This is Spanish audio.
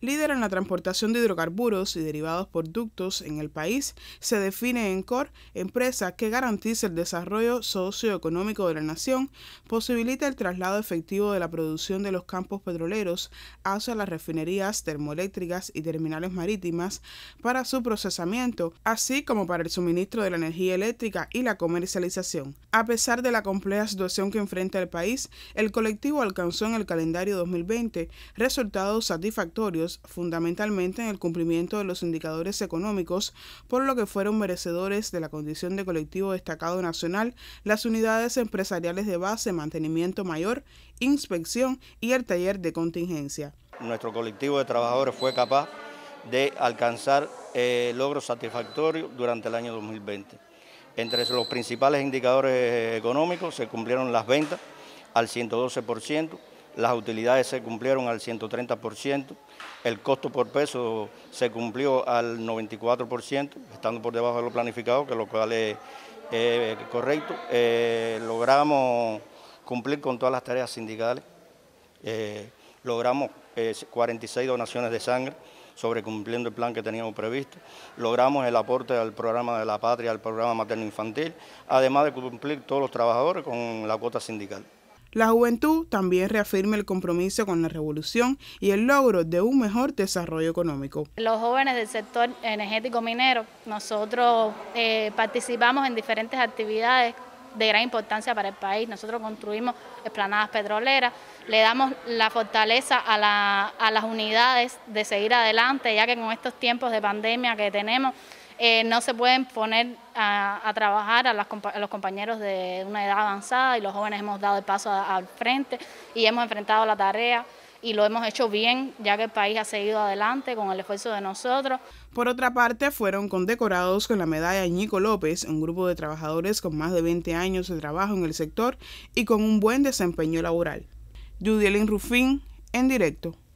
líder en la transportación de hidrocarburos y derivados por ductos en el país, se define en COR, empresa que garantiza el desarrollo socioeconómico de la nación, posibilita el traslado efectivo de la producción de los campos petroleros hacia las refinerías termoeléctricas y terminales marítimas para su procesamiento, así como para el suministro de la energía eléctrica y la comercialización. A pesar de la compleja situación que enfrenta el país, el colectivo alcanzó en el calendario 2020 resultados satisfactorios fundamentalmente en el cumplimiento de los indicadores económicos, por lo que fueron merecedores de la condición de colectivo destacado nacional las unidades empresariales de base, mantenimiento mayor, inspección y el taller de contingencia. Nuestro colectivo de trabajadores fue capaz de alcanzar eh, logros satisfactorios durante el año 2020. Entre los principales indicadores eh, económicos se cumplieron las ventas al 112%, las utilidades se cumplieron al 130%, el costo por peso se cumplió al 94%, estando por debajo de lo planificado, que lo cual es correcto. Eh, logramos cumplir con todas las tareas sindicales, eh, logramos 46 eh, donaciones de sangre, sobre cumpliendo el plan que teníamos previsto. Logramos el aporte al programa de la patria, al programa materno-infantil, además de cumplir todos los trabajadores con la cuota sindical. La juventud también reafirma el compromiso con la revolución y el logro de un mejor desarrollo económico. Los jóvenes del sector energético minero, nosotros eh, participamos en diferentes actividades de gran importancia para el país. Nosotros construimos esplanadas petroleras, le damos la fortaleza a las unidades de seguir adelante, ya que con estos tiempos de pandemia que tenemos, eh, no se pueden poner a, trabajar a, los compañeros de una edad avanzada y los jóvenes hemos dado el paso al frente y hemos enfrentado la tarea y lo hemos hecho bien, ya que el país ha seguido adelante con el esfuerzo de nosotros. Por otra parte, fueron condecorados con la medalla Ñico López, un grupo de trabajadores con más de 20 años de trabajo en el sector y con un buen desempeño laboral. Yudielin Rufín, en directo.